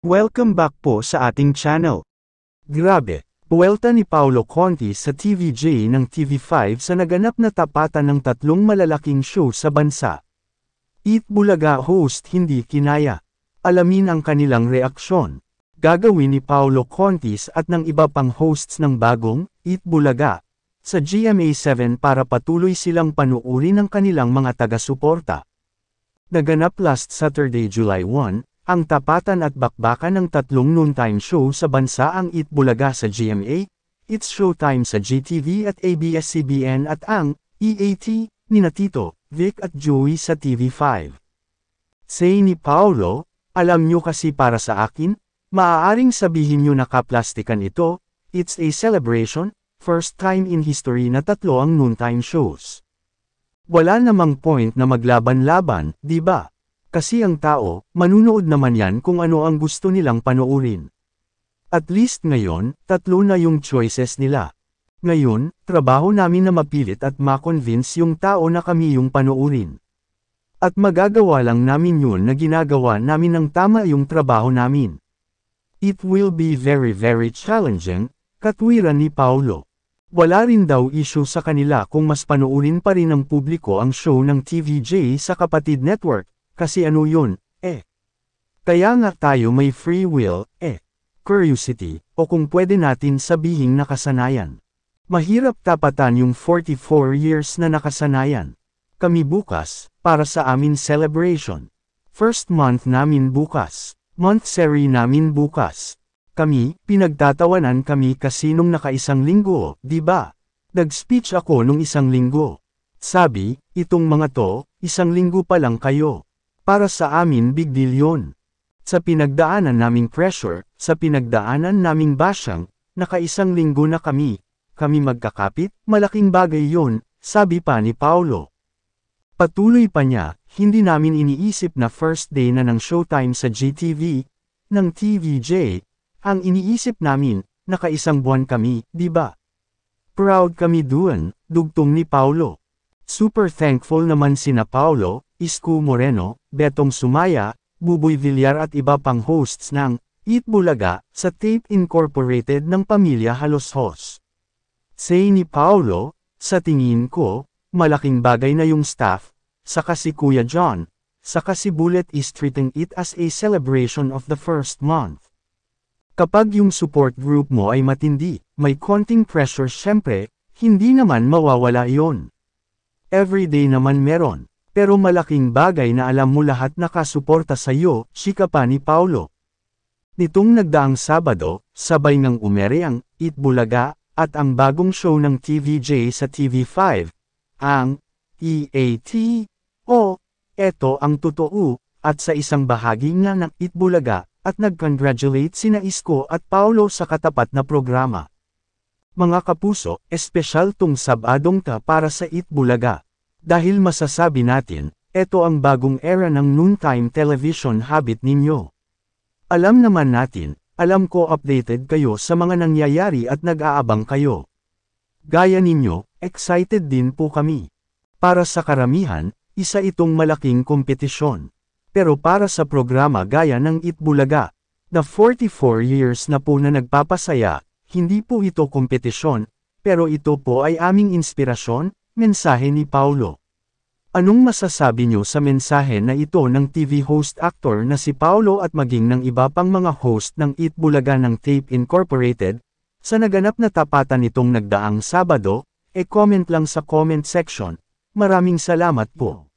Welcome back po sa ating channel. Grabe, puwelta ni Paolo Conti sa TVJ ng TV5 sa naganap na tapatan ng tatlong malalaking show sa bansa. Eat Bulaga host hindi kinaya. Alamin ang kanilang reaksyon. Gagawin ni Paolo Contis at ng iba pang hosts ng bagong Eat Bulaga sa GMA7 para patuloy silang panuuri ng kanilang mga taga-suporta. Naganap last Saturday July 1, ang tapatan at bakbakan ng tatlong noontime show sa bansa ang It Bulaga sa GMA, It's Showtime sa GTV at ABS-CBN at ang EAT, Ninatito, Vic at Joey sa TV5. Say ni Paolo, alam nyo kasi para sa akin, maaaring sabihin nyo nakaplastikan ito, it's a celebration, first time in history na tatlo ang noontime shows. Wala namang point na maglaban-laban, di ba? Kasi ang tao, manunood naman yan kung ano ang gusto nilang panoorin. At least ngayon, tatlo na yung choices nila. Ngayon, trabaho namin na mapilit at makonvince yung tao na kami yung panoorin. At magagawa lang namin yun na ginagawa namin ng tama yung trabaho namin. It will be very very challenging, katwiran ni Paulo. Wala rin daw issue sa kanila kung mas panoorin pa rin ng publiko ang show ng TVJ sa Kapatid Network, kasi ano yun, eh. Kaya nga tayo may free will, eh. Curiosity, o kung pwede natin sabihing nakasanayan. Mahirap tapatan yung 44 years na nakasanayan. Kami bukas, para sa amin celebration. First month namin bukas. Month seri namin bukas. Kami, pinagtatawanan kami kasi nung nakaisang linggo, di ba? Nag-speech ako nung isang linggo. Sabi, itong mga to, isang linggo pa lang kayo. Para sa amin big deal yun. Sa pinagdaanan naming pressure, sa pinagdaanan naming basyang, nakaisang linggo na kami, kami magkakapit, malaking bagay yun, sabi pa ni Paolo. Patuloy pa niya, hindi namin iniisip na first day na ng showtime sa GTV, ng TVJ, ang iniisip namin, nakaisang buwan kami, di ba? Proud kami doon, dugtong ni Paolo. Super thankful naman sina Paolo, Isko Moreno, Betong Sumaya, Buboy Villar at iba pang hosts ng Eat Bulaga sa Tape Incorporated ng Pamilya Halos Haloshos. Say ni Paolo, sa tingin ko, malaking bagay na yung staff, sa kasi Kuya John, sa kasi Bullet is treating it as a celebration of the first month. Kapag yung support group mo ay matindi, may konting pressure syempre, hindi naman mawawala yon. Everyday naman meron. Pero malaking bagay na alam mo lahat na kasuporta sa iyo, chika ni Paulo. Nitong nagdaang Sabado, sabay ng umereang, Eat Bulaga, at ang bagong show ng TVJ sa TV5, ang EAT, o Eto ang Totoo, at sa isang bahagi nga ng Eat Bulaga, at nag-congratulate sina Isko at Paulo sa katapat na programa. Mga kapuso, espesyal tong sabadong ka para sa Eat Bulaga. Dahil masasabi natin, ito ang bagong era ng noontime television habit ninyo. Alam naman natin, alam ko updated kayo sa mga nangyayari at nag-aabang kayo. Gaya ninyo, excited din po kami. Para sa karamihan, isa itong malaking kompetisyon. Pero para sa programa gaya ng Itbulaga, na 44 years na po na nagpapasaya, hindi po ito kompetisyon, pero ito po ay aming inspirasyon, Mensahe ni Paulo Anong masasabi niyo sa mensahe na ito ng TV host actor na si Paulo at maging ng iba pang mga host ng Eat Bulaga ng Tape Incorporated? Sa naganap na tapatan nitong nagdaang Sabado, e-comment lang sa comment section. Maraming salamat po.